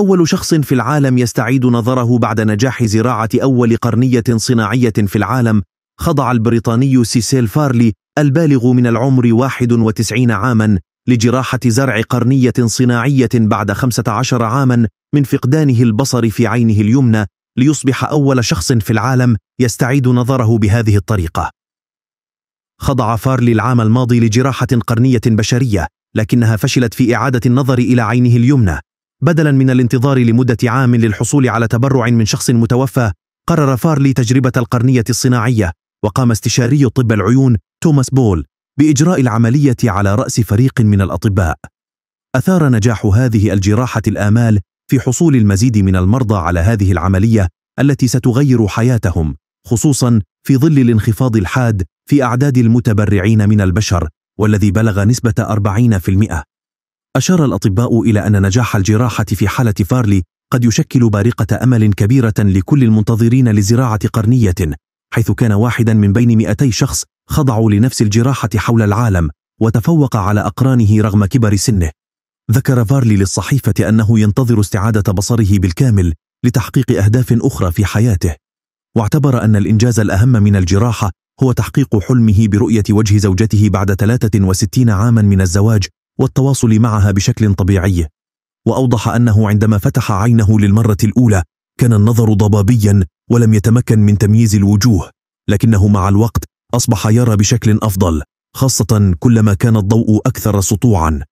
أول شخص في العالم يستعيد نظره بعد نجاح زراعة أول قرنية صناعية في العالم خضع البريطاني سيسيل فارلي البالغ من العمر 91 عاما لجراحة زرع قرنية صناعية بعد 15 عاما من فقدانه البصر في عينه اليمنى ليصبح أول شخص في العالم يستعيد نظره بهذه الطريقة خضع فارلي العام الماضي لجراحة قرنية بشرية لكنها فشلت في إعادة النظر إلى عينه اليمنى بدلا من الانتظار لمدة عام للحصول على تبرع من شخص متوفى قرر فارلي تجربة القرنية الصناعية وقام استشاري طب العيون توماس بول بإجراء العملية على رأس فريق من الأطباء أثار نجاح هذه الجراحة الآمال في حصول المزيد من المرضى على هذه العملية التي ستغير حياتهم خصوصا في ظل الانخفاض الحاد في أعداد المتبرعين من البشر والذي بلغ نسبة 40% أشار الأطباء إلى أن نجاح الجراحة في حالة فارلي قد يشكل بارقة أمل كبيرة لكل المنتظرين لزراعة قرنية حيث كان واحدا من بين 200 شخص خضعوا لنفس الجراحة حول العالم وتفوق على أقرانه رغم كبر سنه ذكر فارلي للصحيفة أنه ينتظر استعادة بصره بالكامل لتحقيق أهداف أخرى في حياته واعتبر أن الإنجاز الأهم من الجراحة هو تحقيق حلمه برؤية وجه زوجته بعد 63 عاما من الزواج والتواصل معها بشكل طبيعي وأوضح أنه عندما فتح عينه للمرة الأولى كان النظر ضبابيا ولم يتمكن من تمييز الوجوه لكنه مع الوقت أصبح يرى بشكل أفضل خاصة كلما كان الضوء أكثر سطوعا